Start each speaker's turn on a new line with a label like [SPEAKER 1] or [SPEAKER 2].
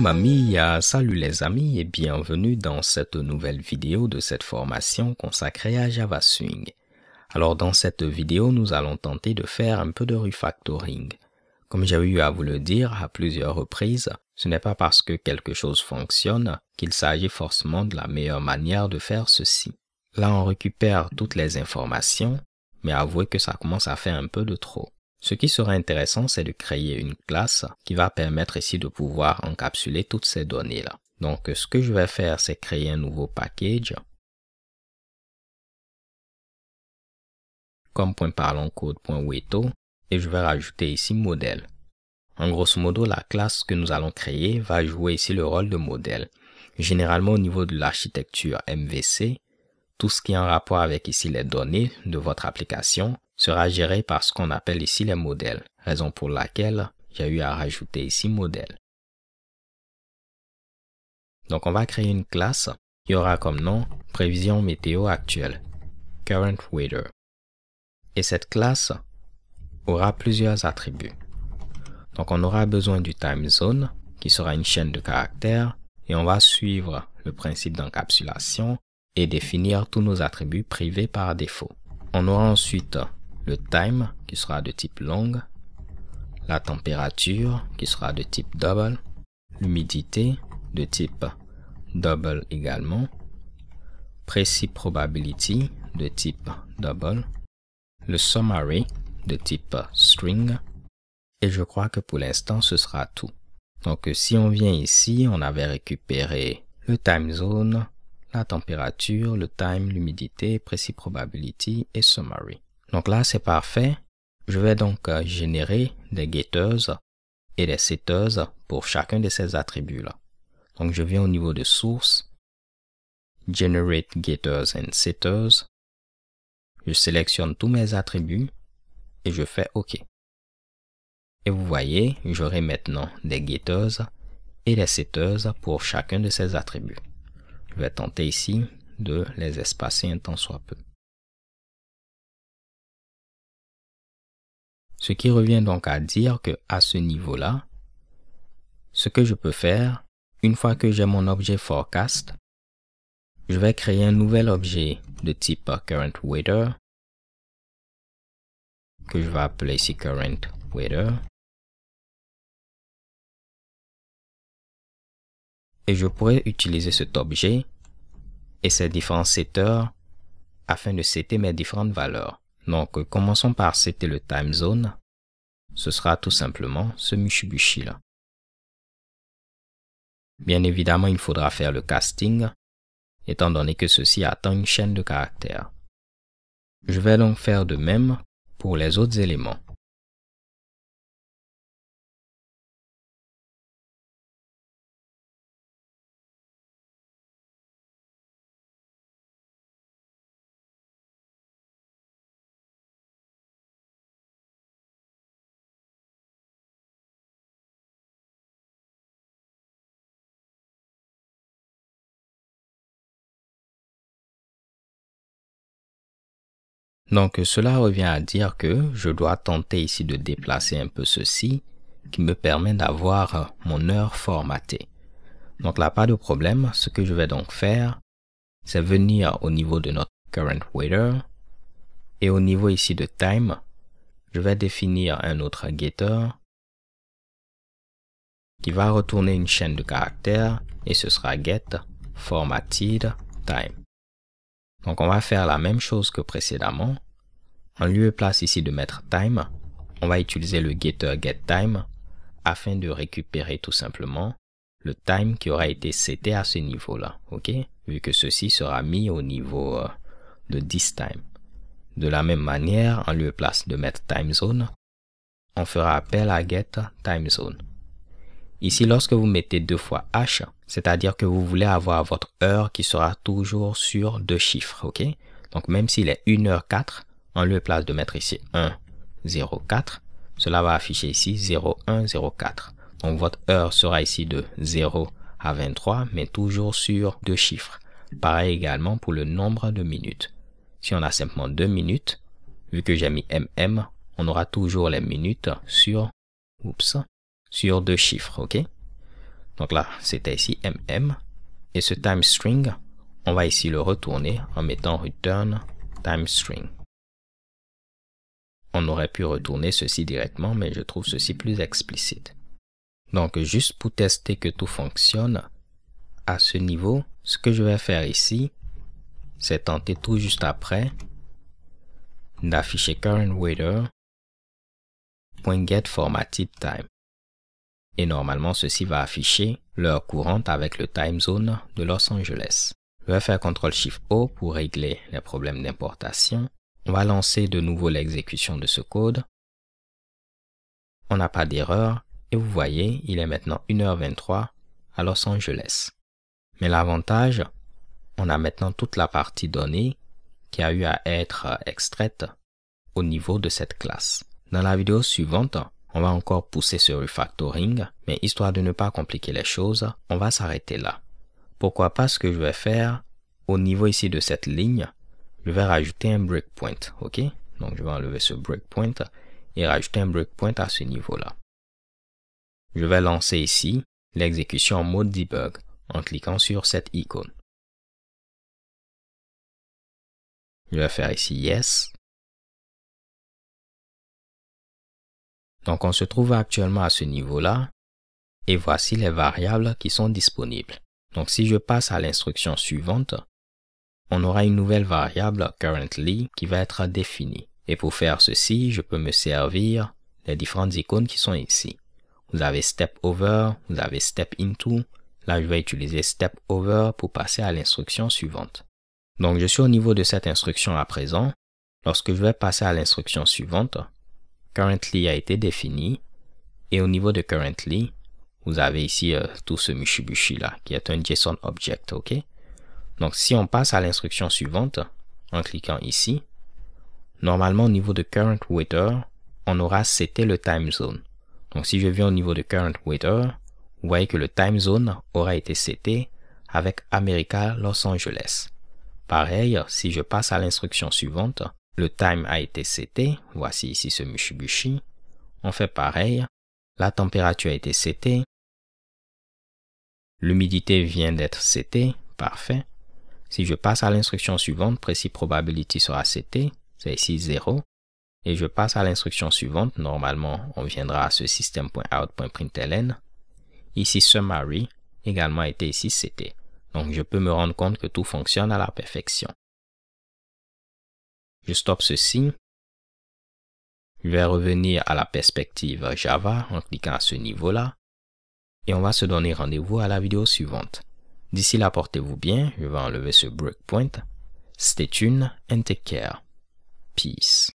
[SPEAKER 1] mamie, salut les amis et bienvenue dans cette nouvelle vidéo de cette formation consacrée à Java Swing. Alors dans cette vidéo, nous allons tenter de faire un peu de refactoring. Comme j'ai eu à vous le dire à plusieurs reprises, ce n'est pas parce que quelque chose fonctionne qu'il s'agit forcément de la meilleure manière de faire ceci. Là, on récupère toutes les informations, mais avouez que ça commence à faire un peu de trop. Ce qui sera intéressant, c'est de créer une classe qui va permettre ici de pouvoir encapsuler toutes ces données-là. Donc, ce que je vais faire, c'est créer un nouveau package. Comme point et je vais rajouter ici modèle. En grosso modo, la classe que nous allons créer va jouer ici le rôle de modèle. Généralement, au niveau de l'architecture MVC, tout ce qui est en rapport avec ici les données de votre application sera géré par ce qu'on appelle ici les modèles, raison pour laquelle j'ai eu à rajouter ici modèle. Donc on va créer une classe qui aura comme nom prévision météo actuelle, current weather. Et cette classe aura plusieurs attributs. Donc on aura besoin du time zone qui sera une chaîne de caractères et on va suivre le principe d'encapsulation et définir tous nos attributs privés par défaut. On aura ensuite le time qui sera de type long, la température qui sera de type double, l'humidité de type double également, précis probability de type double, le summary de type string, et je crois que pour l'instant ce sera tout. Donc si on vient ici, on avait récupéré le time zone, la température, le time, l'humidité, précis probability et summary. Donc là, c'est parfait. Je vais donc euh, générer des getters et des setters pour chacun de ces attributs-là. Donc je viens au niveau de source, generate getters and setters. Je sélectionne tous mes attributs et je fais OK. Et vous voyez, j'aurai maintenant des getters et des setters pour chacun de ces attributs. Je vais tenter ici de les espacer un tant soit
[SPEAKER 2] peu. Ce qui revient
[SPEAKER 1] donc à dire que à ce niveau-là, ce que je peux faire, une fois que j'ai mon objet forecast, je vais créer un nouvel objet de type euh, current que je vais appeler ici current weather. Et je pourrais utiliser cet objet et ses différents setters afin de setter mes différentes valeurs. Donc, commençons par accepter le time zone. Ce sera tout simplement ce mushibushi là. Bien évidemment, il faudra faire le casting, étant donné que ceci attend une chaîne de caractères. Je vais donc faire de même pour les autres éléments. Donc cela revient à dire que je dois tenter ici de déplacer un peu ceci qui me permet d'avoir mon heure formatée. Donc là, pas de problème. Ce que je vais donc faire, c'est venir au niveau de notre current waiter et au niveau ici de time, je vais définir un autre getter qui va retourner une chaîne de caractères et ce sera get formatted time. Donc on va faire la même chose que précédemment. En lieu et place ici de mettre time, on va utiliser le getter getTime afin de récupérer tout simplement le time qui aura été seté à ce niveau-là, ok Vu que ceci sera mis au niveau euh, de this time. De la même manière, en lieu et place de mettre TimeZone, on fera appel à get zone. Ici, lorsque vous mettez deux fois h, c'est-à-dire que vous voulez avoir votre heure qui sera toujours sur deux chiffres, ok Donc même s'il est 1h04, en lieu place de mettre ici 104, cela va afficher ici 0104. Donc votre heure sera ici de 0 à 23, mais toujours sur deux chiffres. Pareil également pour le nombre de minutes. Si on a simplement deux minutes, vu que j'ai mis MM, on aura toujours les minutes sur, oups, sur deux chiffres, ok donc là, c'était ici mm. Et ce time string, on va ici le retourner en mettant return time string. On aurait pu retourner ceci directement, mais je trouve ceci plus explicite. Donc juste pour tester que tout fonctionne, à ce niveau, ce que je vais faire ici, c'est tenter tout juste après d'afficher current waiter formatted time et normalement ceci va afficher l'heure courante avec le time zone de Los Angeles. Je vais faire CTRL SHIFT O pour régler les problèmes d'importation. On va lancer de nouveau l'exécution de ce code. On n'a pas d'erreur et vous voyez, il est maintenant 1h23 à Los Angeles. Mais l'avantage, on a maintenant toute la partie donnée qui a eu à être extraite au niveau de cette classe. Dans la vidéo suivante, on va encore pousser ce refactoring, mais histoire de ne pas compliquer les choses, on va s'arrêter là. Pourquoi pas ce que je vais faire, au niveau ici de cette ligne, je vais rajouter un breakpoint, ok Donc je vais enlever ce breakpoint et rajouter un breakpoint à ce niveau-là. Je vais lancer ici l'exécution en mode debug
[SPEAKER 2] en cliquant sur cette icône. Je vais faire ici Yes.
[SPEAKER 1] Donc on se trouve actuellement à ce niveau-là et voici les variables qui sont disponibles. Donc si je passe à l'instruction suivante, on aura une nouvelle variable currently qui va être définie. Et pour faire ceci, je peux me servir des différentes icônes qui sont ici. Vous avez step over, vous avez step into. Là, je vais utiliser step over pour passer à l'instruction suivante. Donc je suis au niveau de cette instruction à présent. Lorsque je vais passer à l'instruction suivante, currently a été défini. Et au niveau de currently, vous avez ici euh, tout ce mushibushi là, qui est un JSON object, ok? Donc si on passe à l'instruction suivante, en cliquant ici, normalement au niveau de current waiter, on aura c'était le time zone. Donc si je viens au niveau de current waiter, vous voyez que le time zone aura été seté avec America Los Angeles. Pareil, si je passe à l'instruction suivante, le time a été seté, voici ici ce mushibushi. On fait pareil. La température a été CT. L'humidité vient d'être CT, parfait. Si je passe à l'instruction suivante, précis probability sera seté, c'est ici 0. Et je passe à l'instruction suivante, normalement on viendra à ce system.out.println. Ici summary, également a été ici seté, Donc je peux me rendre compte que tout fonctionne à la perfection. Je stoppe ceci. Je vais revenir à la perspective Java en cliquant à ce niveau-là. Et on va se donner rendez-vous à la vidéo suivante. D'ici là, portez-vous bien. Je vais enlever ce breakpoint. Stay tuned and
[SPEAKER 2] take care. Peace.